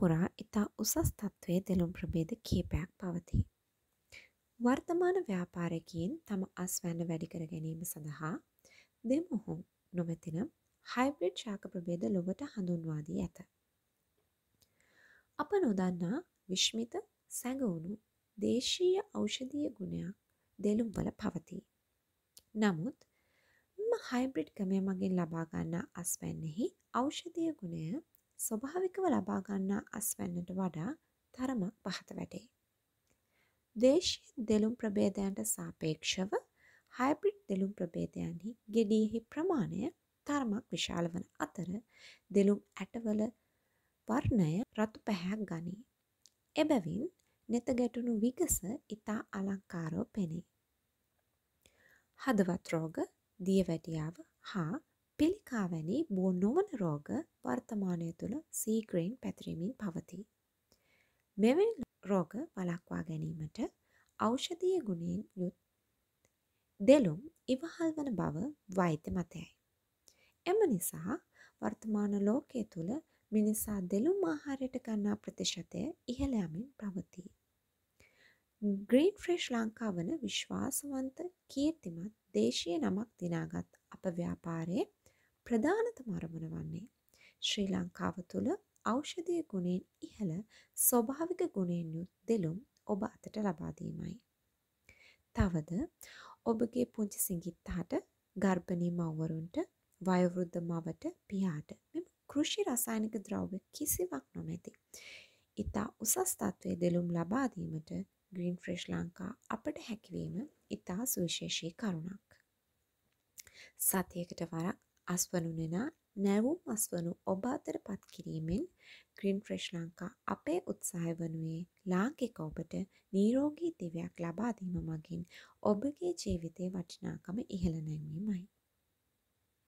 පුරා ඉතා උසස් තත්ත්වයේ දෙලුම් ප්‍රභේද කීපයක් පවතී. වර්තමාන ව්‍යාපාරකීන් තම අස්වැන්න වැඩිකර ගැනීම සඳහා දෙමුහු නොමැතින හයිබ්‍රිඩ් ශාක ප්‍රභේද ලොවට හඳුන්වාදී ඇත. අප නොදන්නා විශ්මිත සැඟවුණු දේශීය ඖෂධීය ගුණයක් දෙලුම්වල පවතී. නමුත් හයිබ්‍රිඩ් ක්‍රමය මගින් ලබාගන්නා අස්වැන්නෙහි ඖෂධීය ගුණය ස්වභාවිකව ලබා ගන්නා අස්වැන්නට වඩා තරමක් පහත වැටේ. දේශීය දෙලුම් ප්‍රභේදයන්ට සාපේක්ෂව හයිබ්‍රිඩ් දෙලුම් ප්‍රභේදයන්හි ගෙඩියෙහි ප්‍රමාණය තරමක් විශාල වන අතර දෙලුම් ඇටවල වර්ණය රතු පැහැක් ගනී. එබැවින් නෙත ගැටුණු විගස ඉතා අලංකාරෝ පෙනේ. හදවත් රෝග, දියවැඩියාව හා පිළිකා වැනි බෝ නොවන රෝග වර්තමානය තුළ සීග්‍රයෙන් පැතිරමින් පවතියි. මෙවැනි රෝග වලක්වා ගැනීමට ඖෂධීය ගුණයෙන් යුත් දෙලුම් ඉවහල් වන බව වෛද්‍ය මතයයි. එම නිසා වර්තමාන ලෝකය තුළ මිනිසා දෙලුම් ආහාරයට ගන්නා ප්‍රතිශතය ඉහළයමින් ප්‍රවතියි. ග්‍රීන් ෆ්‍රේෂ් ලංකා වන විශ්වාසවන්ත කීර්තිමත් දේශය නමක් දිනාගත් අප ව්‍යාපාරයේ ප්‍රධානතම අරමුණ වන්නේ ශ්‍රී ලංකාව තුළ ඖෂධය ගුණෙන් ඉහළ ස්වභාවික ගුණෙන් යුත් දෙලුම් ඔබ අතට ලබාදීමයි. තවද ඔබගේ පුංචි සිංගිත්තාට ගර්භණී මව්වරුන්ට වයවෘද්ධ මවට පියාට මෙම කෘෂි රසායනික ද්‍රව්‍ය කිසිවක් නොමැති. ඉතා උසස් තත්ත්වයේ දෙලුම් ලබාදීමට ග්‍රීන් ෆ්‍රෙෂ් ලංකා අපට හැකිවීම ඉතා සුවිශේෂී කරුණක්. සතියකට වරක් අස්වනු නෙනා නැවුම් අස්වනු ඔබ අතර පත් කිරීමෙන් ග්‍රීන් ෆ්‍රෙෂ් ලංකා අපේ උත්සාහය වනුයේ ලාංකික ඔබට නීරෝගී දිවයක් ලබාදීම මගින් ඔබගේ ජීවිතය වටිනාකම ඉහළ නැංවීමයි.